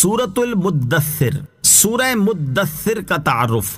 सूरतुल मुद्दसिर सूरह मुद्दसिर का तारफ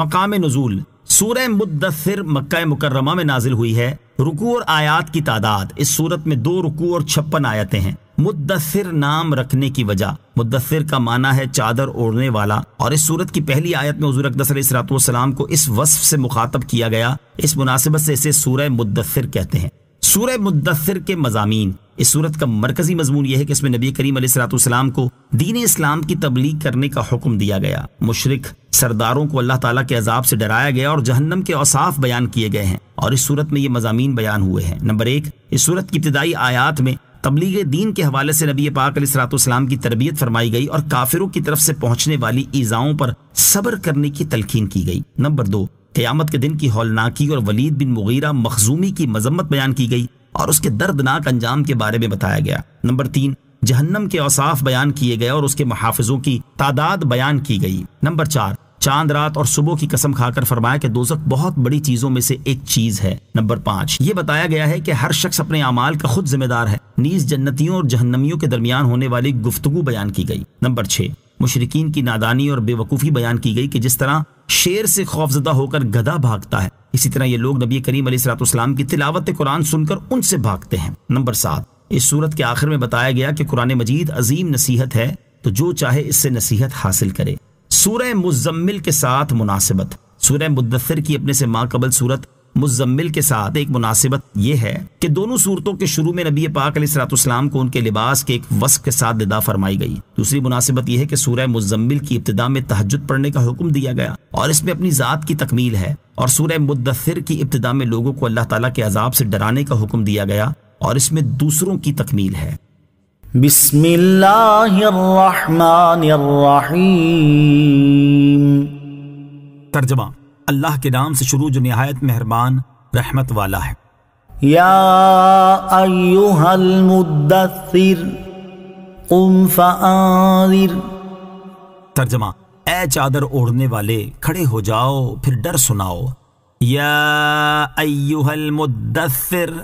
मकाम नजूल सूरह मुद्दसर मक्का मुकर्रमा में नाजिल हुई है रुकू और आयात की तादाद इस सूरत में दो रुकू और छप्पन आयतें हैं मुद्दसर नाम रखने की वजह मुद्दसर का माना है चादर ओढ़ने वाला और इस सूरत की पहली आयत में हजूर अकदसरातम को इस वसफ़ से मुखातब किया गया इस मुनासिबत से इसे सूरह मुद्दसर कहते हैं सूरह मुद्दसर के मजामी इस सूरत का मरकजी मजमून यह है कि इसमें नबी करीम सलाम को दीन इस्लाम की तबलीग करने का हुक्म दिया गया मुशरक सरदारों को अल्लाह ताला के अजाब से डराया गया और जहन्नम के औसाफ बयान किए गए हैं और इस सूरत में ये मजामी बयान हुए हैं नंबर एक इस सूरत की इब्तदाई आयात में तबलीग दीन के हवाले से नबी पाक सलाम की तरबियत फरमाई गई और काफिरों की तरफ से पहुंचने वाली ईजाओं पर सब्र करने की तलखीन की गई नंबर दो क्यामत के दिन की हौलनाकी और वलीद बिन मुगीरा मखजूमी की मजम्मत बयान की गई और उसके दर्दनाक अंजाम के बारे में बताया गया नंबर तीन जहन्नम के औसाफ बयान किए गए और उसके मुहाफिजों की तादाद बयान की गई नंबर चार चांद रात और सुबह की कसम खाकर फरमाया कि दोजक बहुत बड़ी चीजों में से एक चीज है नंबर पाँच ये बताया गया है कि हर शख्स अपने अमाल का खुद जिम्मेदार है नीज जन्नतियों और जहन्नमियों के दरमियान होने वाली गुफ्तगु बयान की गई नंबर छह मुशरकिन की नादानी और बेवकूफ़ी बयान की गई कि जिस तरह शेर से खौफजदा होकर गधा भागता है इसी तरह ये लोग नबी करीम सलाम की तिलावत कुरान सुनकर उनसे भागते हैं नंबर सात इस सूरत के आखिर में बताया गया कि कुरान मजीद अजीम नसीहत है तो जो चाहे इससे नसीहत हासिल करे सूरह मुजम्मिल के साथ मुनासिबत सूरह मुद्दसर की अपने से माकबल सूरत मुजम्मिल के साथ एक मुनासिबत यह है कि दोनों सूरतों के शुरू में नबी पाक को उनके लिबास के एक वस्क के साथ दिदा फरमाई गई दूसरी मुनासिबत यह है कि सूरह मुजम्मिल की इब्तदा में तहजद पढ़ने का हुक्म दिया गया और इसमें अपनी ज़ात की तकमील है और सूरह मुद्दसर की इब्तदा में लोगों को अल्लाह ताला के अजाब से डराने का हुक्म दिया गया और इसमें दूसरों की तकमील है बिस्मिल्लाहिर्रहमानिर्रहीम तर्जमा अल्लाह के नाम से शुरू जो नहायत मेहरबान रहमत वाला है या तर्जमा ऐ चादर ओढ़ने वाले खड़े हो जाओ फिर डर सुनाओ या अयुहल मुद्दसर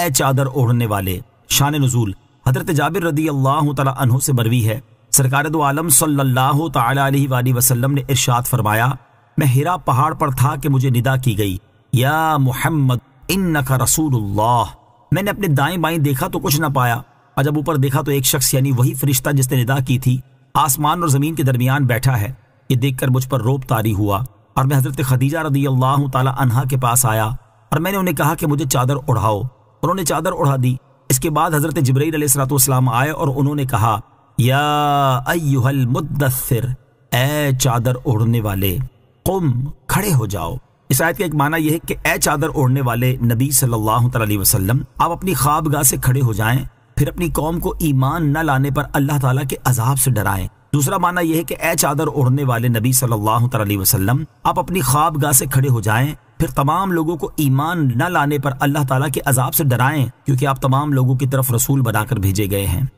ए चादर ओढ़ने वाले शान नजूल हजरत जाबिर रदी अल्लाह तला से बरवी है सरकार दो आलम सल्लल्लाहु अलैहि वसल्लम ने इरशाद फरमाया मैं हिरा पहाड़ पर था कि मुझे निदा की गई या मोहम्मद इन का रसूलुल्लाह मैंने अपने दाएं बाएं देखा तो कुछ ना पाया और जब ऊपर देखा तो एक शख्स यानी वही फरिश्ता जिसने निदा की थी आसमान और ज़मीन के दरमियान बैठा है ये देखकर मुझ पर रोप तारी हुआ और मैं हजरत खदीजा रदी अल्लाह तहा के पास आया और मैंने उन्हें कहा कि मुझे चादर उड़ाओ उन्होंने चादर उड़ा दी इसके बाद हजरत जबरी सलाम आए और उन्होंने कहा या अयुहल मुद्दसर ए चादर ओढ़ने वाले कुम खड़े हो जाओ इस आयत का एक माना यह है कि ए चादर ओढ़ने वाले नबी सल्लल्लाहु अलैहि वसल्लम आप अपनी ख्वाबगाह से खड़े हो जाएं फिर अपनी कौम को ईमान न लाने पर अल्लाह ताला के अजाब से डराएं दूसरा माना यह है कि ए चादर ओढ़ने वाले नबी सल्लल्लाहु अलैहि वसल्लम आप अपनी ख्वाबगाह से खड़े हो जाएं फिर तमाम लोगों को ईमान न लाने पर अल्लाह ताला के अजाब से डराएं क्योंकि आप तमाम लोगों की तरफ रसूल बनाकर भेजे गए हैं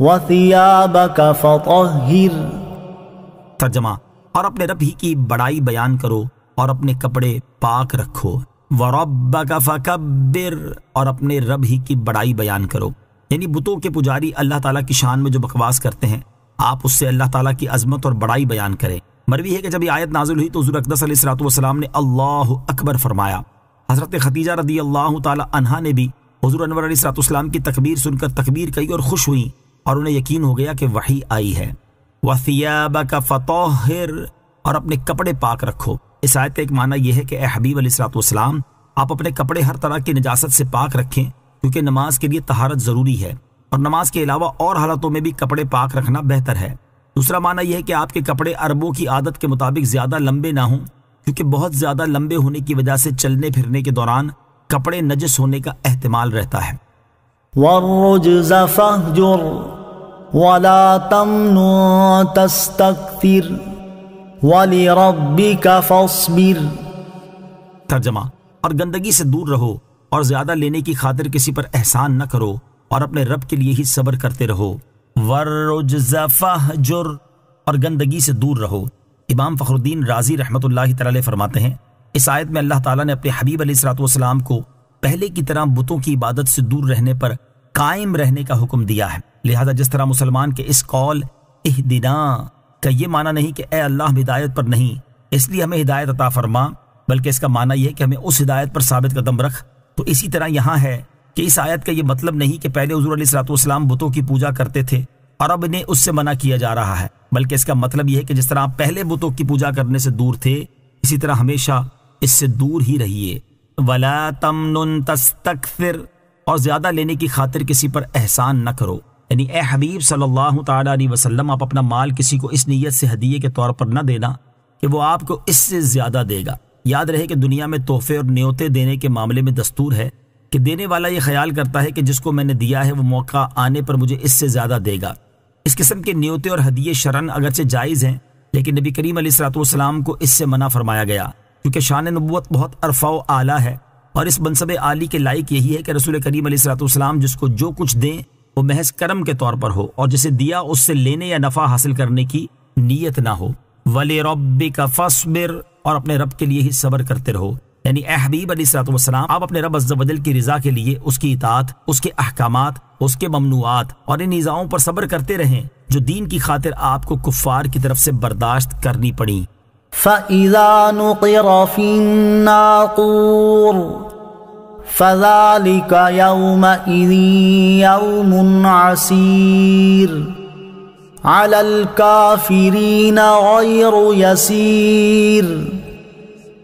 तर्जमा और अपने रब ही की बड़ाई बयान करो और अपने कपड़े पाक रखो वरब्बका फकब्बिर और अपने रब ही की बड़ाई बयान करो यानी बुतों के पुजारी अल्लाह ताला की शान में जो बकवास करते हैं आप उससे अल्लाह ताला की अजमत और बड़ाई बयान करें मरवी है कि जब ये आयत नाजुल हुई तो हजूर ने अल्लाह अकबर फरमाया हजरत खतीजा रदी अल्लाह तला ने भी हजूर अनवर सलाम की तकबीर सुनकर तकबीर कही और खुश हुई और उन्हें यकीन हो गया कि वही आई है वसियाबा का फतोहर और अपने कपड़े पाक रखो इस आयत का एक माना यह है कि ए हबीब अलैहिस्सलाम आप अपने कपड़े हर तरह की निजात से पाक रखें क्योंकि नमाज के लिए तहारत ज़रूरी है और नमाज के अलावा और हालातों में भी कपड़े पाक रखना बेहतर है दूसरा माना यह है कि आपके कपड़े अरबों की आदत के मुताबिक ज़्यादा लंबे ना हों क्योंकि बहुत ज़्यादा लंबे होने की वजह से चलने फिरने के दौरान कपड़े नजस होने का अहतमाल रहता है والرجز فاهجر ولا تمن تستكثر ولربك فاصبر तर्जमा और गंदगी से दूर रहो और ज्यादा लेने की खातिर किसी पर एहसान न करो और अपने रब के लिए ही सब्र करते रहो वर्जुर और गंदगी से दूर रहो इमाम फखरुद्दीन राजी रहमत फरमाते हैं इस आयत में अल्लाह ताला ने अपने हबीब अली सलाम को पहले की तरह बुतों की इबादत से दूर रहने पर कायम रहने का हुक्म दिया है लिहाजा जिस तरह मुसलमान के इस कौल इहदिना का ये माना नहीं कि ए अल्लाह हिदायत पर नहीं इसलिए हमें हिदायत अता फरमा बल्कि इसका माना यह कि हमें उस हिदायत पर साबित कदम रख तो इसी तरह यहाँ है कि इस आयत का यह मतलब नहीं कि पहले हजूर अलीसलाम बुतों की पूजा करते थे और अब इन्हें उससे मना किया जा रहा है बल्कि इसका मतलब यह है कि जिस तरह आप पहले बुतों की पूजा करने से दूर थे इसी तरह हमेशा इससे दूर ही रहिए वला तमनुन तस्तकफिर और ज़्यादा लेने की खातिर किसी पर एहसान न करो यानी ए हबीब सल्लल्लाहु अलैहि वसल्लम आप अपना माल किसी को इस नीयत से हदीये के तौर पर न देना कि वो आपको इससे ज़्यादा देगा याद रहे कि दुनिया में तोहफे और न्योते देने के मामले में दस्तूर है कि देने वाला ये ख्याल करता है कि जिसको मैंने दिया है वो मौका आने पर मुझे इससे ज़्यादा देगा इस किस्म के न्योते और हदीये शरण अगरचे जायज़ हैं लेकिन नबी करीम सलाम को इससे मना फरमाया गया क्योंकि शान नबूत बहुत अरफा आला है और इस मनसब आली के लायक यही है कि रसूल करीम सलाम जिसको जो कुछ दें वो महज करम के तौर पर हो और जिसे दिया उससे लेने या नफ़ा हासिल करने की नीयत ना हो वले रब का फसबिर और अपने रब के लिए ही सबर करते रहो यानी अहबीब सलाम आप अपने रब अजल की रजा के लिए उसकी इतात उसके अहकाम उसके ममनुआत और इन निज़ाओं पर सब्र करते रहें जो दीन की खातिर आपको कुफार की तरफ से बर्दाश्त करनी पड़ी فإذا نقر في الناقور فذلك يومئذ يوم عسير على الكافرين غير يسير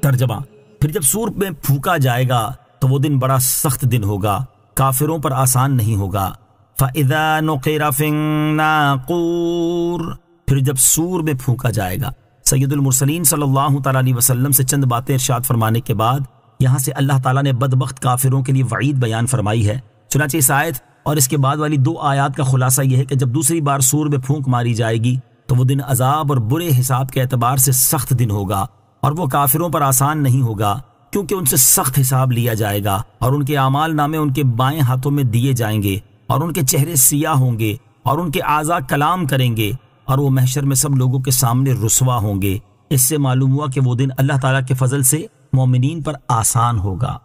ترجمہ پھر جب سور میں پھونکا جائے گا تو وہ دن بڑا سخت دن ہوگا کافروں پر آسان نہیں ہوگا فَإِذَا نُقِرَ فِي النَّاقُورِ پھر جب سور میں پھونکا جائے گا सैदुलमरसलीन सल्लल्लाहु अलैहि से चंद बातें इरशाद फरमाने के बाद यहाँ से अल्लाह ताला ने बदबख्त काफिरों के लिए वईद बयान फरमाई है चुनाचे इस आयत और इसके बाद वाली दो आयात का खुलासा यह है कि जब दूसरी बार सूर में फूंक मारी जाएगी तो वो दिन अजाब और बुरे हिसाब के एतबार से सख्त दिन होगा और वह काफिरों पर आसान नहीं होगा क्योंकि उनसे सख्त हिसाब लिया जाएगा और उनके अमाल नामे उनके बाएं हाथों में दिए जाएंगे और उनके चेहरे सियाह होंगे और उनके आज़ा कलाम करेंगे और वो महशर में सब लोगों के सामने रसवा होंगे इससे मालूम हुआ कि वो दिन अल्लाह ताला के फजल से मोमिन पर आसान होगा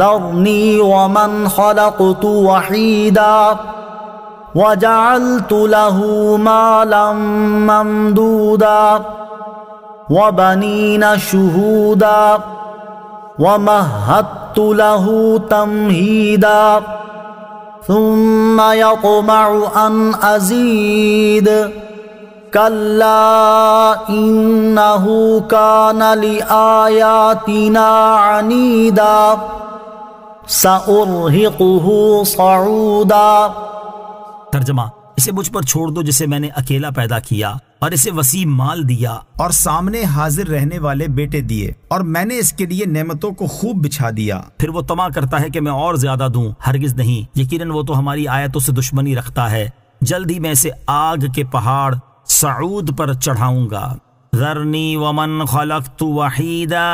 ذرني ومن خلقت وحيدا وجعلت له مالا ممدودا وبنين شهودا ومهدت له تمهيدا ثم يطمع أن أزيد كلا إنه كان आयातिना अनीदा سأرهقه صعودا तर्जमा इसे मुझ पर छोड़ दो जिसे मैंने अकेला पैदा किया और इसे वसी माल दिया और सामने हाजिर रहने वाले बेटे दिए और मैंने इसके लिए नेमतों को खूब बिछा दिया फिर वो तमा करता है कि मैं और ज्यादा दूं हरगिज नहीं यकीनन वो तो हमारी आयतों से दुश्मनी रखता है जल्द ही मैं इसे आग के पहाड़ सऊद पर चढ़ाऊंगा जरनी वमन खलक तो वहीदा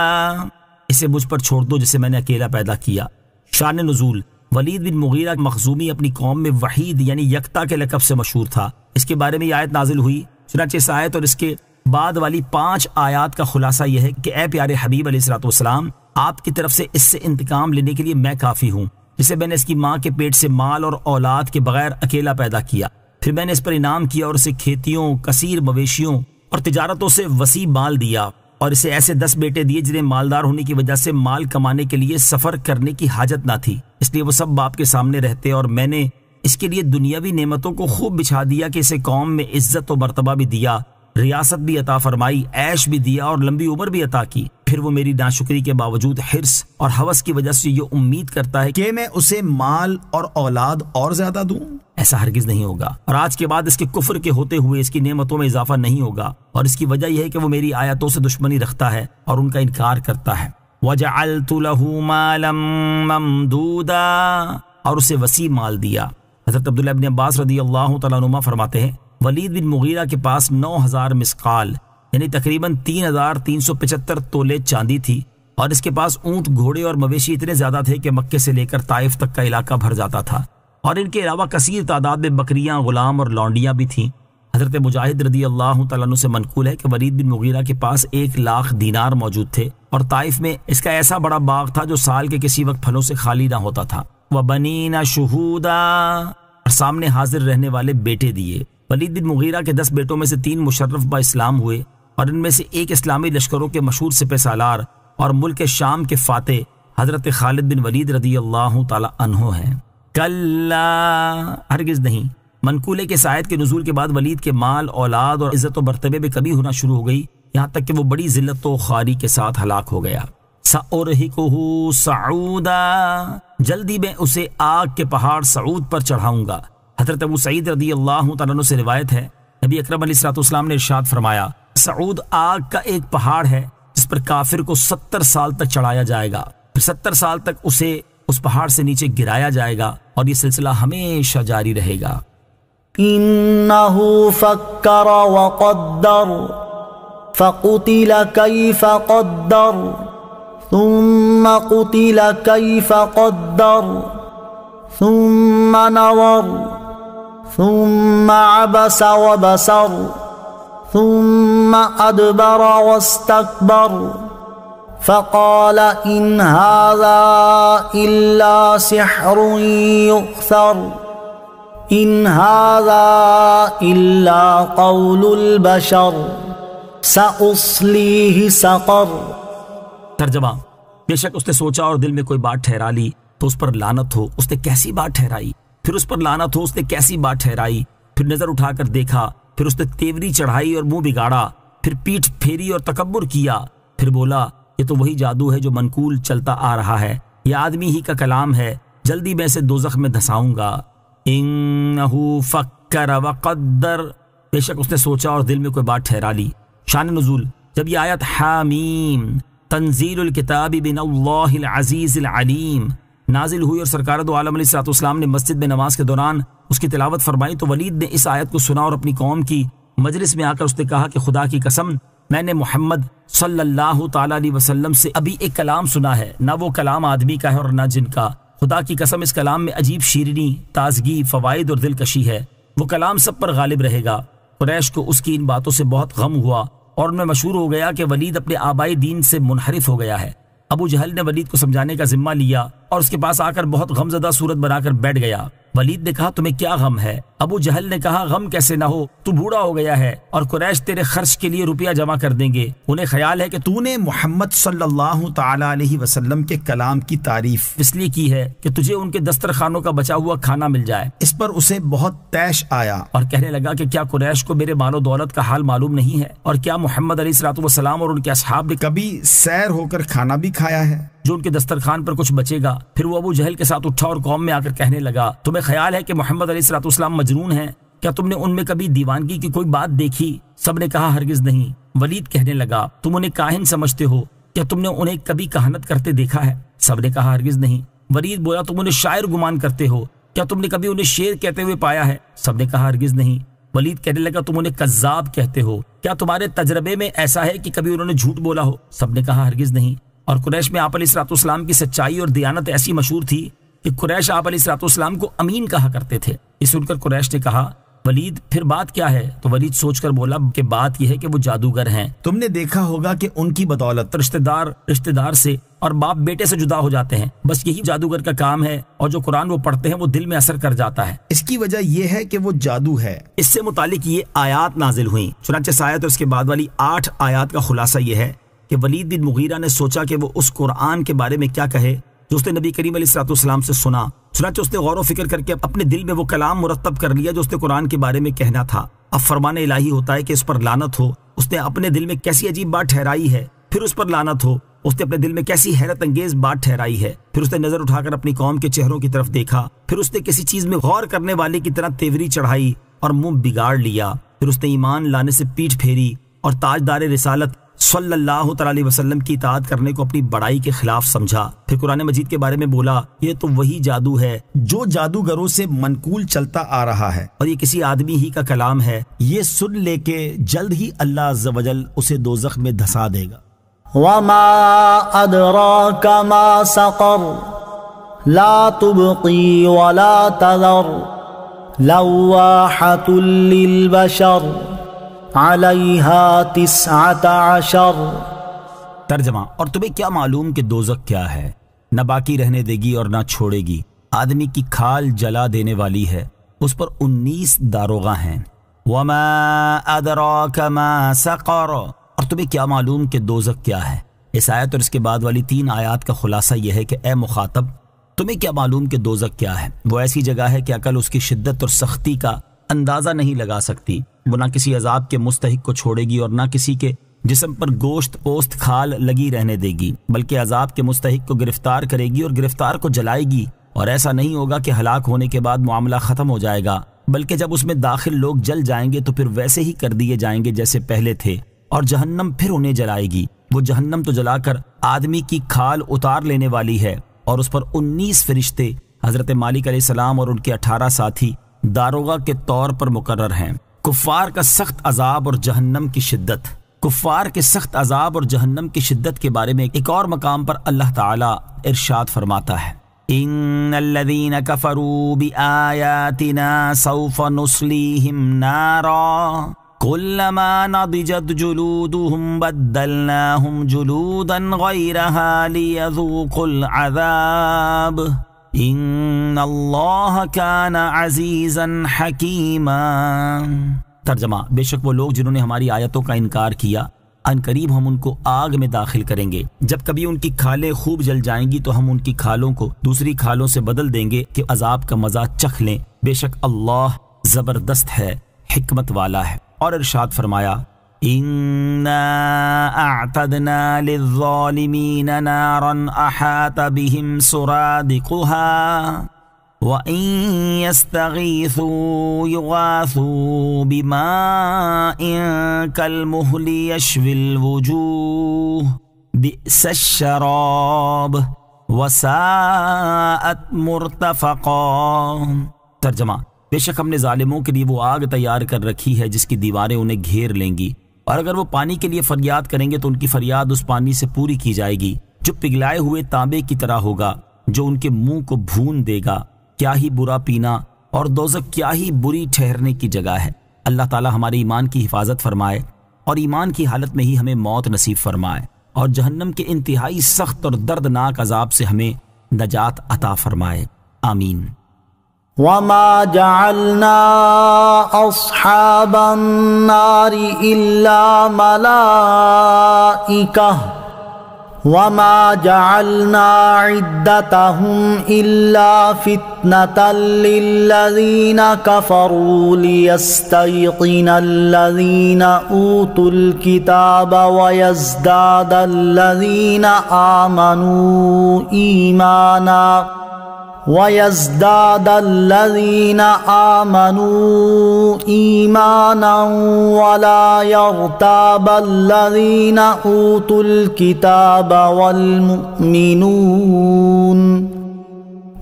इसे मुझ पर छोड़ दो जिसे मैंने अकेला पैदा किया शान नजूल वलीद बिन मुगीरा मखजूमी अपनी कौम में वहीद यानी यकता के लकब से मशहूर था इसके बारे में आयत नाजिल हुई चुनाच इस आयत और इसके बाद वाली पांच आयात का खुलासा यह है कि ए प्यारे हबीब अलीसलाम आपकी तरफ से इससे इंतकाम लेने के लिए मैं काफ़ी हूँ जिसे मैंने इसकी माँ के पेट से माल और औलाद के बगैर अकेला पैदा किया फिर मैंने इस पर इनाम किया और इसे खेतियों कसीर मवेशियों और तजारतों से वसी माल दिया और इसे ऐसे दस बेटे दिए जिन्हें मालदार होने की वजह से माल कमाने के लिए सफर करने की हाजत ना थी इसलिए वो सब बाप के सामने रहते और मैंने इसके लिए दुनियावी नेमतों को खूब बिछा दिया कि इसे कौम में इज्जत और मरतबा भी दिया रियासत भी अता फरमाई ऐश भी दिया और लंबी उम्र भी अता की फिर वो मेरी नाशुक्री के बावजूद हिरस और हवस की वजह से ये उम्मीद करता है कि मैं उसे माल और औलाद और ज्यादा दूं ऐसा हरगिज नहीं होगा और आज के बाद इसके कुफर के होते हुए इसकी नेमतों में इजाफा नहीं होगा और इसकी वजह यह है कि वो मेरी आयतों से दुश्मनी रखता है और उनका इनकार करता है और उसे वसी माल दिया हजरत अब्दुल्ला अब्बास रदी अल्लाह तुमा फरमाते हैं वलीद बिन मुगीरा के पास नौ हजार मिसकाल यानी तकरीबन तीन हजार तीन सौ पचहत्तर तोले चांदी थी और इसके पास ऊंट घोड़े और मवेशी इतने ज्यादा थे कि मक्के से लेकर ताइफ तक का इलाका भर जाता था और इनके अलावा कसीर तादाद में बकरियां गुलाम और लौंडियां भी थीं हजरत मुजाहिद रदी अल्लाह तु से मनकूल है कि वरीद बिन मुगीरा के पास एक लाख दीनार मौजूद थे और ताइफ में इसका ऐसा बड़ा बाग था जो साल के किसी वक्त फलों से खाली ना होता था वह बनी ना शहूदा और सामने हाजिर रहने वाले बेटे दिए वलीद बिन मुगीरा के दस बेटों में से तीन मुशर्रफ बा इस्लाम हुए और इनमें से एक इस्लामी लश्करों के मशहूर सिपह सालार और मुल्क शाम के फाते हजरत खालिद बिन वलीद रदी अल्लाह तहो है कल्ला हरगिज नहीं मनकूले के सायद के नजूल के बाद वलीद के माल औलाद और इज्जत बरतबे में कभी होना शुरू हो गई यहाँ तक कि वो बड़ी जिल्लत खारी के साथ हलाक हो गया सऊदा जल्दी मैं उसे आग के पहाड़ सऊद पर चढ़ाऊंगा हजरत अबू सईद रदी अल्लाह से रिवायत है नबी अक्रम सलाम ने इर्शाद फरमाया सऊद आग का एक पहाड़ है जिस पर काफिर को सत्तर साल तक चढ़ाया जाएगा फिर सत्तर साल तक उसे उस पहाड़ से नीचे गिराया जाएगा और ये सिलसिला हमेशा जारी रहेगा فقتل كيف قدر ثم أدبر واستكبر فقال إن هذا إلا سحر يؤثر إن هذا إلا قول البشر سأصليه سقر ترجمة बेशक उसने सोचा और दिल में कोई बात ठहरा ली तो उस पर लानत हो उसने कैसी बात ठहराई फिर उस पर लानत हो उसने कैसी बात ठहराई फिर नजर उठाकर देखा फिर उसने तेवरी चढ़ाई और मुंह बिगाड़ा फिर पीठ फेरी और तकबर किया फिर बोला ये तो वही जादू है जो मनकूल चलता आ रहा है यह आदमी ही का कलाम है जल्दी मैं इसे दोजख में धसाऊंगा इंगहू बेशक उसने सोचा और दिल में कोई बात ठहरा ली शान नजूल जब यह आयत हामीम तंजीर किताबी बिन अज़ीज़ अलीम नाजिल हुई और सरकार दो आलम सलाम ने मस्जिद में नमाज के दौरान उसकी तिलावत फरमाई तो वलीद ने इस आयत को सुना और अपनी कौम की मजलिस में आकर उसने कहा कि खुदा की कसम मैंने मोहम्मद सल्लल्लाहु अलैहि वसल्लम से अभी एक कलाम सुना है ना वो कलाम आदमी का है और ना जिनका खुदा की कसम इस कलाम में अजीब शीरनी ताजगी फ़वाद और दिलकशी है वो कलाम सब पर गालिब रहेगा कुरैश को उसकी इन बातों से बहुत गम हुआ और उनमें मशहूर हो गया कि वलीद अपने आबाई दीन से मुनहरफ हो गया है अबू जहल ने वलीद को समझाने का जिम्मा लिया और उसके पास आकर बहुत गमजदा सूरत बनाकर बैठ गया वलीद ने कहा तुम्हें क्या गम है अबू जहल ने कहा गम कैसे ना हो तू बूढ़ा हो गया है और कुरैश तेरे खर्च के लिए रुपया जमा कर देंगे उन्हें ख्याल है कि तूने मोहम्मद सल्लल्लाहु अलैहि वसल्लम के कलाम की तारीफ इसलिए की है कि तुझे उनके दस्तर खानों का बचा हुआ खाना मिल जाए इस पर उसे बहुत तैश आया और कहने लगा की क्या कुरैश को मेरे मालो दौलत का हाल मालूम नहीं है और क्या मोहम्मद अली सलाम और उनके असहाब ने कभी सैर होकर खाना भी खाया है जो उनके दस्तरखान पर कुछ बचेगा फिर वो अबू जहल के साथ उठा और कौम में आकर कहने लगा तुम्हें ख्याल है कि मोहम्मद अलीसलाम मजनून है क्या तुमने उनमें कभी दीवानगी की कोई बात देखी सबने कहा हरगिज नहीं वलीद कहने लगा तुम उन्हें काहिन समझते हो क्या तुमने उन्हें कभी कहानत करते देखा है सबने कहा हरगिज नहीं वलीद बोला तुम उन्हें शायर गुमान करते हो क्या तुमने कभी उन्हें शेर कहते हुए पाया है सबने कहा हरगिज नहीं वलीद कहने लगा तुम उन्हें कज्जाब कहते हो क्या तुम्हारे तजर्बे में ऐसा है कि कभी उन्होंने झूठ बोला हो सबने कहा हरगिज नहीं और कुरैश में आप सलाम की सच्चाई और दयानत ऐसी मशहूर थी कि कुरैश आप सलाम को अमीन कहा करते थे ये सुनकर कुरैश ने कहा वलीद फिर बात क्या है तो वलीद सोचकर बोला कि बात यह है कि वो जादूगर हैं तुमने देखा होगा कि उनकी बदौलत तो रिश्तेदार रिश्तेदार से और बाप बेटे से जुदा हो जाते हैं बस यही जादूगर का काम है और जो कुरान वो पढ़ते हैं वो दिल में असर कर जाता है इसकी वजह यह है कि वो जादू है इससे मुतालिक ये आयात नाजिल हुई चुनाचे सायत और उसके बाद वाली आठ आयात का खुलासा ये है कि वलीद बिन मुगीरा ने सोचा कि वो उस कुरान के बारे में क्या कहे जो उसने नबी करीम सलाम से सुना सुनाच उसने गौर व फिक्र करके अपने दिल में वो कलाम मुरतब कर लिया जो उसने कुरान के बारे में कहना था अब फरमान इलाही होता है कि इस पर लानत हो उसने अपने दिल में कैसी अजीब बात ठहराई है फिर उस पर लानत हो उसने अपने दिल में कैसी हैरत अंगेज बात ठहराई है फिर उसने नजर उठाकर अपनी कौम के चेहरों की तरफ देखा फिर उसने किसी चीज में गौर करने वाले की तरह तेवरी चढ़ाई और मुंह बिगाड़ लिया फिर उसने ईमान लाने से पीठ फेरी और ताजदार रिसालत सल्लल्लाहु अलैहि वसल्लम की इताद करने को अपनी बड़ाई के खिलाफ समझा फिर कुरान मजीद के बारे में बोला ये तो वही जादू है जो जादूगरों से मनकूल चलता आ रहा है और ये किसी आदमी ही का कलाम है ये सुन लेके जल्द ही अल्लाह जवजल उसे दोजख में धसा देगा वमा अदरा सकर ला तुबकी वला तदर लवाहतुल बशर तर्जमा और तुम्हें क्या मालूम कि दोजक क्या है न बाकी रहने देगी और ना छोड़ेगी आदमी की खाल जला देने वाली है उस पर उन्नीस दारोगा हैं और तुम्हें क्या मालूम कि दोजक क्या है इस आयत और इसके बाद वाली तीन आयात का खुलासा यह है कि ए मुखातब तुम्हें क्या मालूम कि दोजक क्या है वो ऐसी जगह है कि अकल उसकी शिद्दत और सख्ती का अंदाज़ा नहीं लगा सकती वो ना किसी अजाब के मुस्तक को छोड़ेगी और ना किसी के जिसम पर गोश्त पोस्त खाल लगी रहने देगी बल्कि अजाब के मुस्तक को गिरफ्तार करेगी और गिरफ्तार को जलाएगी और ऐसा नहीं होगा कि हलाक होने के बाद मामला ख़त्म हो जाएगा बल्कि जब उसमें दाखिल लोग जल जाएंगे तो फिर वैसे ही कर दिए जाएंगे जैसे पहले थे और जहन्नम फिर उन्हें जलाएगी वो जहन्नम तो जलाकर आदमी की खाल उतार लेने वाली है और उस पर उन्नीस फरिश्ते हजरत मालिक और उनके अठारह साथी दारोगा के तौर पर मुकर हैं कुफ़ार का सख्त अजाब और जहन्नम की शिद्दत कुफ़ार के सख्त अजाब और जहन्नम की शिद्दत के बारे में एक और मकाम पर अल्लाह ताला इरशाद फरमाता है इन तर्जमा बेशक वो लोग जिन्होंने हमारी आयतों का इनकार किया अन करीब हम उनको आग में दाखिल करेंगे जब कभी उनकी खाले खूब जल जाएंगी तो हम उनकी खालों को दूसरी खालों से बदल देंगे कि अजाब का मजा चख लें बेशक अल्लाह जबरदस्त है हिकमत वाला है और इरशाद फरमाया إنا أعتدنا للظالمين نارا أحاط بهم سرادقها وإن يستغيثوا يغاثوا بماء كالمهل يشوي الوجوه بئس الشراب وساءت مرتفقا ترجمہ بے شک ہم نے ظالموں کے لیے وہ آگ تیار کر رکھی ہے جس کی دیواریں انہیں گھیر لیں گی और अगर वो पानी के लिए फरियाद करेंगे तो उनकी फरियाद उस पानी से पूरी की जाएगी जो पिघलाए हुए तांबे की तरह होगा जो उनके मुंह को भून देगा क्या ही बुरा पीना और दोजक क्या ही बुरी ठहरने की जगह है अल्लाह ताला हमारे ईमान की हिफाजत फरमाए और ईमान की हालत में ही हमें मौत नसीब फरमाए और जहन्नम के इंतहाई सख्त और दर्दनाक अजाब से हमें नजात अता फरमाए आमीन وما جعلنا اصحاب النار الا ملائكه وما جعلنا عدتهم الا فتنه للذين كفروا ليستيقن الذين اوتوا الكتاب ويزداد الذين امنوا ايمانا ويزداد الذين امنوا ايمانا ولا يرتاب الذين اوتوا الكتاب والمؤمنون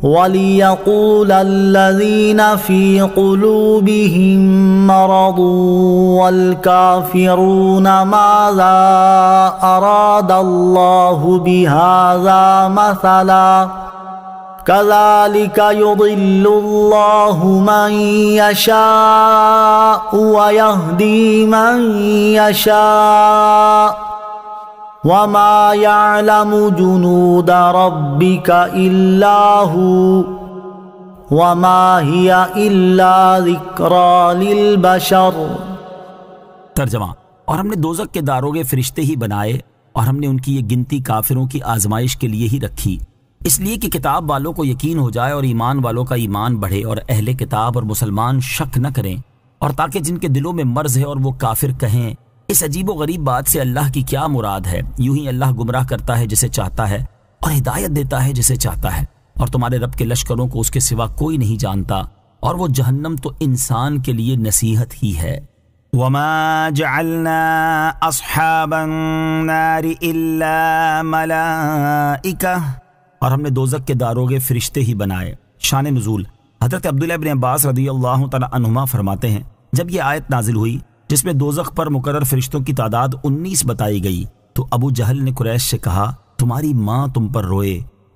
وليقول الذين في قلوبهم مرض والكافرون ماذا اراد الله بهذا مثلا كذلك يضل الله من يشاء ويهدي من يشاء وما يعلم جنود ربك الا هو وما هي الا ذكرى للبشر तर्जमा और हमने दोजक के दारोगे फरिश्ते ही बनाए और हमने उनकी ये गिनती काफिरों की आजमाइश के लिए ही रखी इसलिए कि किताब वालों को यकीन हो जाए और ईमान वालों का ईमान बढ़े और अहले किताब और मुसलमान शक न करें और ताकि जिनके दिलों में मर्ज है और वो काफिर कहें इस अजीब गरीब बात से अल्लाह की क्या मुराद है यूं ही अल्लाह गुमराह करता है जिसे चाहता है और हिदायत देता है जिसे चाहता है और तुम्हारे रब के लश्करों को उसके सिवा कोई नहीं जानता और वो जहन्नम तो इंसान के लिए नसीहत ही है وما और हमने दोजक के दारोगे फरिश्ते ही बनाए शान नजूल हजरत अब्दुल्ला बिन अब्बास रदी अल्लाह तुमा फरमाते हैं जब यह आयत नाजिल हुई जिसमें दोजक पर मुकर फरिश्तों की तादाद उन्नीस बताई गई तो अबू जहल ने कुरैश से कहा तुम्हारी माँ तुम पर रोए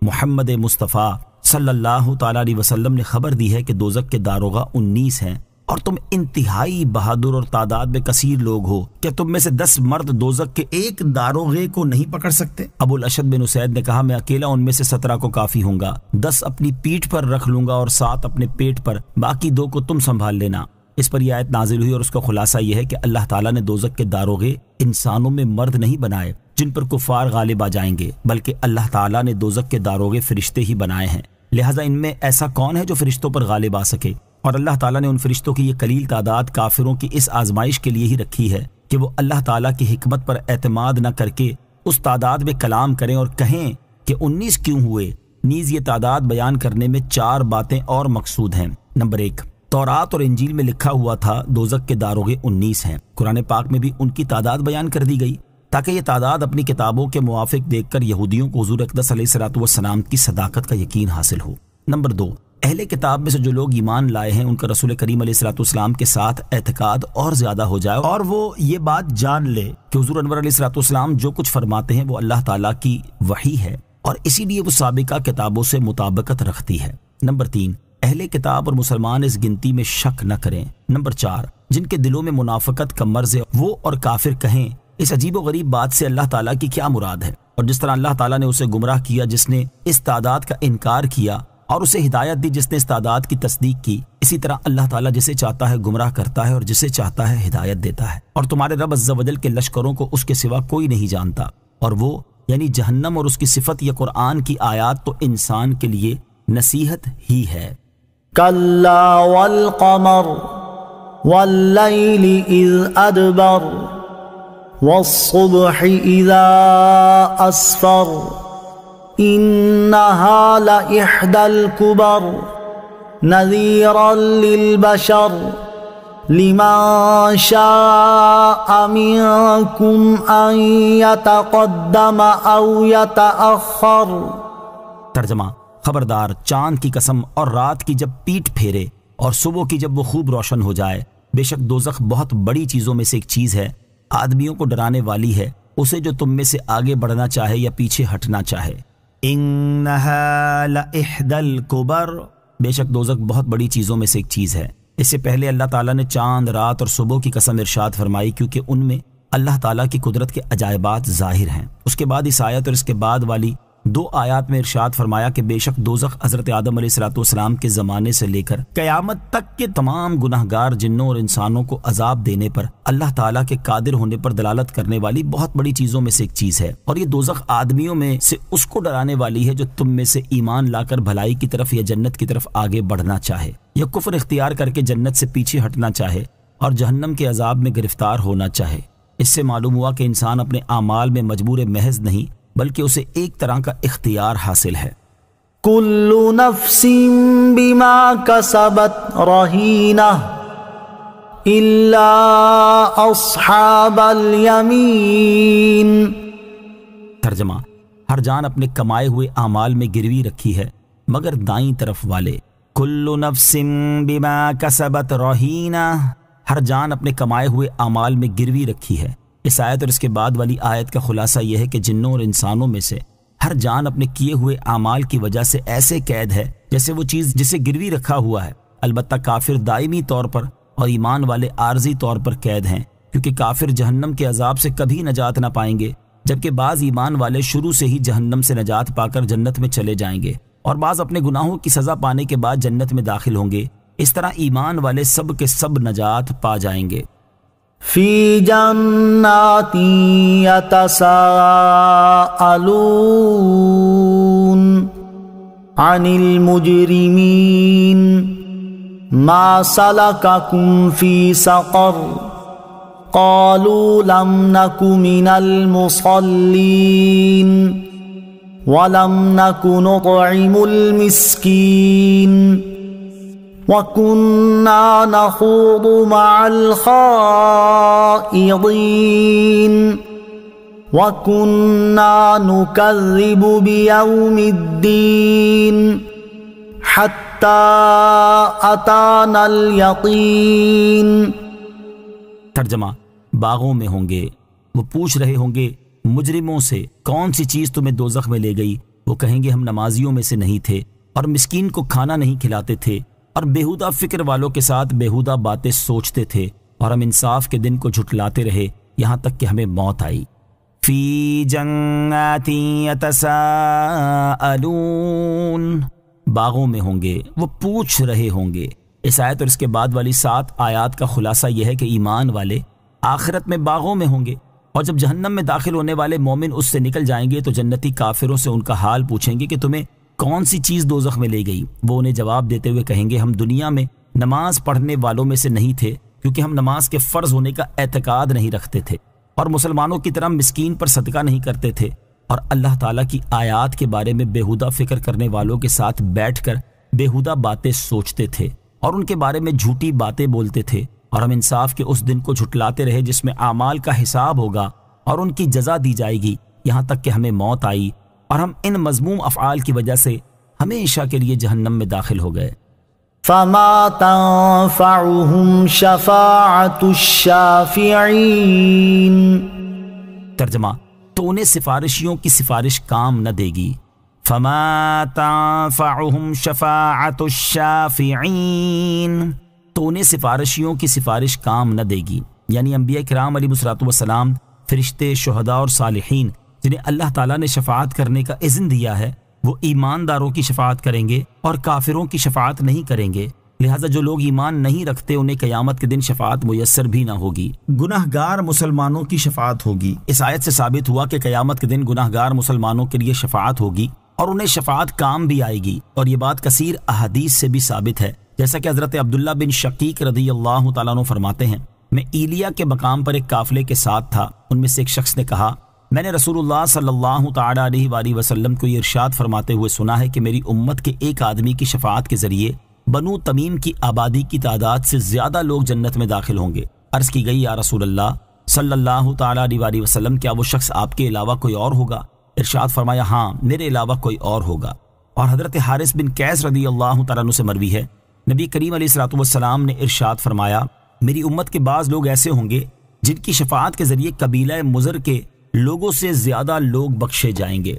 मोहम्मद मुस्तफ़ा सल्लल्लाहु अलैहि वसल्लम ने खबर दी है कि दोजक के दारोगा उन्नीस हैं और तुम इंतहाई बहादुर और तादाद में कसीर लोग हो क्या तुम में से दस मर्द दोजक के एक दारोगे को नहीं पकड़ सकते अबुल अशद बिन उसैद ने कहा मैं अकेला उनमें से सत्रह को काफी हूंगा दस अपनी पीठ पर रख लूंगा और सात अपने पेट पर बाकी दो को तुम संभाल लेना इस पर आयत नाजिल हुई और उसका खुलासा यह है कि अल्लाह ताला ने दोजक के दारोगे इंसानों में मर्द नहीं बनाए जिन पर कुफार गालिब आ जाएंगे बल्कि अल्लाह ताला ने दोजक के दारोगे फरिश्ते ही बनाए हैं लिहाजा इनमें ऐसा कौन है जो फरिश्तों पर गालिब आ सके और अल्लाह ताला ने उन फरिश्तों की ये कलील तादाद काफिरों की इस आजमाइश के लिए ही रखी है कि वो अल्लाह ताला की हमत पर एतमाद न करके उस तादाद में कलाम करें और कहें कि उन्नीस क्यों हुए नीज ये तादाद बयान करने में चार बातें और मकसूद हैं नंबर एक तौरात और इंजील में लिखा हुआ था दोजक के दारोगे उन्नीस हैं कुरान पाक में भी उनकी तादाद बयान कर दी गई ताकि ये तादाद अपनी किताबों के मुआफिक देखकर यहूदियों को हजूर अकदस सलाम की सदाकत का यकीन हासिल हो नंबर दो अहले किताब में से जो लोग ईमान लाए हैं उनका रसूल करीम सलाम के साथ एहतिकाद और ज़्यादा हो जाए और वो ये बात जान ले कि हजूर अनवर सलाम जो कुछ फरमाते हैं वो अल्लाह ताला की वही है और इसीलिए वो सबका किताबों से मुताबकत रखती है नंबर तीन अहले किताब और मुसलमान इस गिनती में शक न करें नंबर चार जिनके दिलों में मुनाफकत का मर्ज है वो और काफिर कहें इस अजीब गरीब बात से अल्लाह तला की क्या मुराद है और जिस तरह अल्लाह तला ने उसे गुमराह किया जिसने इस तादाद का इनकार किया और उसे हिदायत दी जिसने इस तादाद की तस्दीक की इसी तरह अल्लाह ताला जिसे चाहता है गुमराह करता है और जिसे चाहता है हिदायत देता है और तुम्हारे रब अज्जल के लश्करों को उसके सिवा कोई नहीं जानता और वो यानी जहन्नम और उसकी सिफत या कुरान की आयात तो इंसान के लिए नसीहत ही है कल्ला إنها لإحدى الكبر نذيرا للبشر لمن شاء منكم أن يتقدم أو يتأخر तर्जमा खबरदार चांद की कसम और रात की जब पीठ फेरे और सुबह की जब वो खूब रोशन हो जाए बेशक दोजख बहुत बड़ी चीज़ों में से एक चीज़ है आदमियों को डराने वाली है उसे जो तुम में से आगे बढ़ना चाहे या पीछे हटना चाहे इहदल कुबर बेशक दोजक बहुत बड़ी चीज़ों में से एक चीज़ है इससे पहले अल्लाह ताला ने चांद रात और सुबह की कसम इरशाद फरमाई क्योंकि उनमें अल्लाह ताला की कुदरत के अजायबात जाहिर हैं उसके बाद इस आयत और इसके बाद वाली दो आयात में इरशाद फरमाया कि बेशक दोजख हजरत आदम सलाम के जमाने से लेकर कयामत तक के तमाम गुनाहगार जिन्हों और इंसानों को अजाब देने पर अल्लाह ताला के कादिर होने पर दलालत करने वाली बहुत बड़ी चीजों में से एक चीज है और ये दोजख आदमियों में से उसको डराने वाली है जो तुम में से ईमान लाकर भलाई की तरफ या जन्नत की तरफ आगे बढ़ना चाहे या कुफर इख्तियार करके जन्नत से पीछे हटना चाहे और जहन्नम के अजाब में गिरफ्तार होना चाहे इससे मालूम हुआ कि इंसान अपने अमाल में मजबूर महज नहीं बल्कि उसे एक तरह का इख्तियार हासिल है कुल्लू नफसिम बीमा का सबत इल्ला अस्हाबल तर्जमा हर जान अपने कमाए हुए अमाल में गिरवी रखी है मगर दाई तरफ वाले कुल्लु नफसिम का सबत रोहीना हर जान अपने कमाए हुए अमाल में गिरवी रखी है इस आयत और इसके बाद वाली आयत का खुलासा यह है कि जिन्नों और इंसानों में से हर जान अपने किए हुए अमाल की वजह से ऐसे कैद है जैसे वो चीज़ जिसे गिरवी रखा हुआ है अलबत् काफिर दायमी तौर पर और ईमान वाले आर्जी तौर पर कैद हैं क्योंकि काफिर जहन्नम के अजाब से कभी नजात ना पाएंगे जबकि बाज़ ईमान वाले शुरू से ही जहन्नम से नजात पाकर जन्नत में चले जाएंगे और बाज़ अपने गुनाहों की सज़ा पाने के बाद जन्नत में दाखिल होंगे इस तरह ईमान वाले सब के सब नजात पा जाएंगे في جنات يتساءلون عن المجرمين ما سلككم في سقر قالوا لم نك من المصلين ولم نك نطعم المسكين وكنا نخوض مع الخائضين وكنا نكذب بيوم الدين حتى أتانا اليقين तर्जमा बागों में होंगे वो पूछ रहे होंगे मुजरिमों से कौन सी चीज तुम्हें दोजख में ले गई वो कहेंगे हम नमाजियों में से नहीं थे और मिस्कीन को खाना नहीं खिलाते थे और बेहुदा फिक्र वालों के साथ बेहुदा बातें सोचते थे और हम इंसाफ के दिन को झुटलाते रहे यहाँ तक कि हमें मौत आई फी बागों में होंगे वो पूछ रहे होंगे इस आयत और इसके बाद वाली सात आयात का खुलासा यह है कि ईमान वाले आखिरत में बागों में होंगे और जब जहन्नम में दाखिल होने वाले मोमिन उससे निकल जाएंगे तो जन्नती काफिरों से उनका हाल पूछेंगे कि तुम्हें कौन सी चीज़ दोजख में ले गई वो उन्हें जवाब देते हुए कहेंगे हम दुनिया में नमाज पढ़ने वालों में से नहीं थे क्योंकि हम नमाज के फ़र्ज होने का एतकाद नहीं रखते थे और मुसलमानों की तरह मिस्कीन पर सदका नहीं करते थे और अल्लाह ताला की आयात के बारे में बेहुदा फिक्र करने वालों के साथ बैठकर बेहुदा बातें सोचते थे और उनके बारे में झूठी बातें बोलते थे और हम इंसाफ के उस दिन को झुटलाते रहे जिसमें आमाल का हिसाब होगा और उनकी जजा दी जाएगी यहाँ तक कि हमें मौत आई और हम इन मजमूम अफ़ाल की वजह से हमेशा के लिए जहन्नम में दाखिल हो गए तर्जमा तो उन्हें सिफारिशियों की सिफारिश काम न देगी फमा तो उन्हें सिफारिशियों की सिफारिश काम न देगी यानी अम्बिया कराम अली बसरात वसलाम फरिश्ते शहदा और सालहीन जिन्हें अल्लाह ताला ने शफात करने का इज़न दिया है वो ईमानदारों की शफात करेंगे और काफिरों की शफात नहीं करेंगे लिहाजा जो लोग ईमान नहीं रखते उन्हें कयामत के दिन शफात मैसर भी ना होगी गुनाहगार मुसलमानों की शफात होगी इस आयत से साबित हुआ कि कयामत के दिन गुनाहगार मुसलमानों के लिए शफात होगी और उन्हें शफात काम भी आएगी और ये बात कसीर अहदीस से भी साबित है जैसा कि हजरत अब्दुल्ला बिन शकीक रदी अल्लाह तला फरमाते हैं मैं ईलिया के मकाम पर एक काफिले के साथ था उनमें से एक शख्स ने कहा मैंने रसूलुल्लाह सल्लल्लाहु अलैहि वसल्लम को इर्शाद इरशाद फरमाते हुए सुना है कि मेरी उम्मत के एक आदमी की शफात के ज़रिए बनु तमीम की आबादी की तादाद से ज़्यादा लोग जन्नत में दाखिल होंगे अर्ज़ की गई या रसूल सल्लाह तारी वसलम क्या वो शख्स आपके अलावा कोई और होगा इरशाद फरमाया हाँ मेरे अलावा कोई और होगा और हज़रत हारिस बिन कैस रदी अल्लाह तु से मरवी है नबी करीम सलाम ने इरशाद फरमाया मेरी उम्मत के बाद लोग ऐसे होंगे जिनकी शफात के ज़रिए कबीला मुजर के लोगों से ज्यादा लोग बख्शे जाएंगे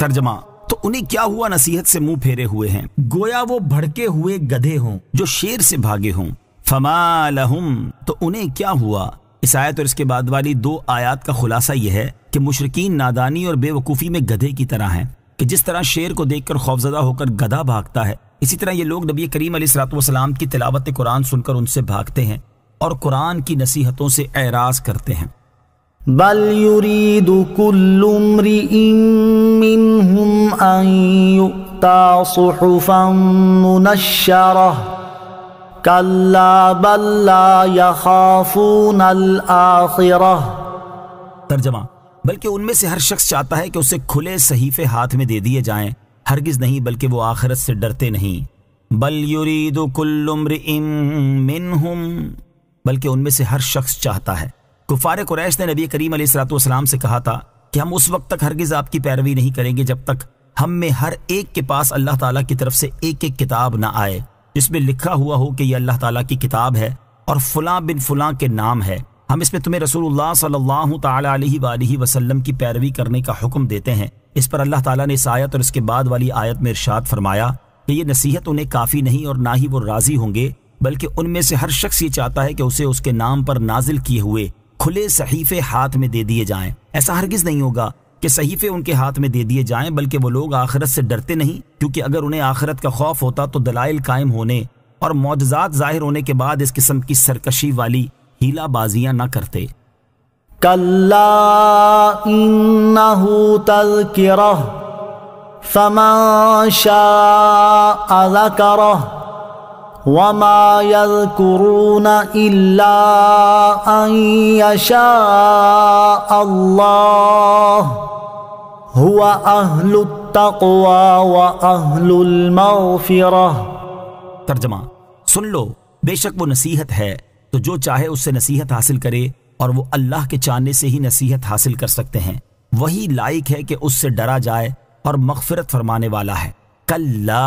तर्जमा तो उन्हें क्या हुआ नसीहत से मुंह फेरे हुए हैं गोया वो भड़के हुए गधे हों जो शेर से भागे हों फमा लहुम तो उन्हें क्या हुआ इस आयत और इसके बाद वाली दो आयात का खुलासा यह है कि मुशरकिन नादानी और बेवकूफ़ी में गधे की तरह हैं कि जिस तरह शेर को देखकर खौफजदा होकर गधा भागता है इसी तरह ये लोग नबी करीम सलाम की तिलावत कुरान सुनकर उनसे भागते हैं और कुरान की नसीहतों से एराज करते हैं बल युरीद कुल्लुम्रिइम मिनहुम अन युता सुहुफम मुनश्शरह कल्ला बल्ला यखाफून तर्जमा बल्कि उनमें से हर शख्स चाहता है कि उसे खुले सहीफे हाथ में दे दिए जाएं हरगिज नहीं बल्कि वो आखिरत से डरते नहीं बल युरीदो कुल्लुम्र मिनहुम बल्कि उनमें से हर शख्स चाहता है कुफार कुरैश ने नबी करीम सलाम से कहा था कि हम उस वक्त तक हरगिज़ आपकी पैरवी नहीं करेंगे जब तक हम में हर एक के पास अल्लाह ताला की तरफ से एक एक किताब ना आए जिसमें लिखा हुआ हो कि यह अल्लाह ताला की किताब है और फलां बिन फलां के नाम है हम इसमें तुम्हें रसूलुल्लाह सल्लल्लाहु अलैहि वसल्लम की पैरवी करने का हुक्म देते हैं इस पर अल्लाह ताला ने इस आयत और इसके बाद वाली आयत में इरशाद फरमाया कि ये नसीहत उन्हें काफ़ी नहीं और ना ही वो राज़ी होंगे बल्कि उनमें से हर शख्स ये चाहता है कि उसे उसके नाम पर नाजिल किए हुए खुले सहीफे हाथ में दे दिए जाएं ऐसा हरगिज़ नहीं होगा कि सहीफे उनके हाथ में दे दिए जाएं बल्कि वो लोग आखिरत से डरते नहीं क्योंकि अगर उन्हें आखिरत का खौफ होता तो दलाइल कायम होने और मोजात जाहिर होने के बाद इस किस्म की सरकशी वाली हीलाबाजियां ना करते कल्ला وما يذكرون إلا أن يشاء الله هو أهل التقوى وأهل المغفرة तर्जमा सुन लो बेशक वो नसीहत है तो जो चाहे उससे नसीहत हासिल करे और वो अल्लाह के चाहने से ही नसीहत हासिल कर सकते हैं वही लायक है कि उससे डरा जाए और मगफिरत फरमाने वाला है कल्ला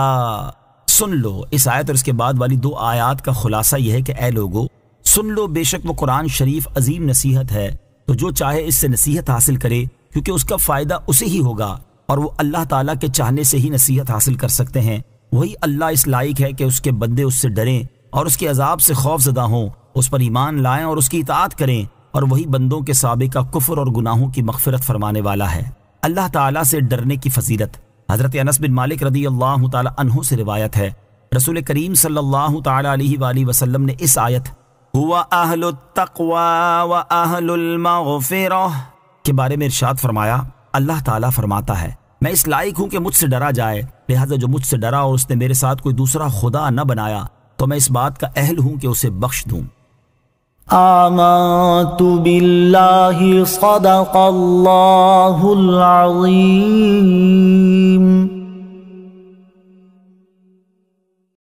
सुन लो इस आयत और इसके बाद वाली दो आयात का खुलासा यह है कि ए लोगो सुन लो बेशक वो कुरान शरीफ अजीम नसीहत है तो जो चाहे इससे नसीहत हासिल करे क्योंकि उसका फ़ायदा उसे ही होगा और वो अल्लाह ताला के चाहने से ही नसीहत हासिल कर सकते हैं वही अल्लाह इस लायक है कि उसके बंदे उससे डरें और उसके अजाब से खौफजदा हों उस पर ईमान लाएं और उसकी इतात करें और वही बंदों के सबका कुफर और गुनाहों की मफफरत फरमाने वाला है अल्लाह ताला से डरने की फजीलत हज़रत अनस बिन मालिक रदी अल्लाह तहु से रिवायत है रसूल करीम सल्लल्लाहु अलैहि वसल्लम ने इस आयत हुआ के बारे में इरशाद फरमाया अल्लाह ताला फरमाता है मैं इस लायक हूँ कि मुझसे डरा जाए लिहाजा जो मुझसे डरा और उसने मेरे साथ कोई दूसरा खुदा न बनाया तो मैं इस बात का अहल हूँ कि उसे बख्श दूँ آمنت بالله صدق الله العظيم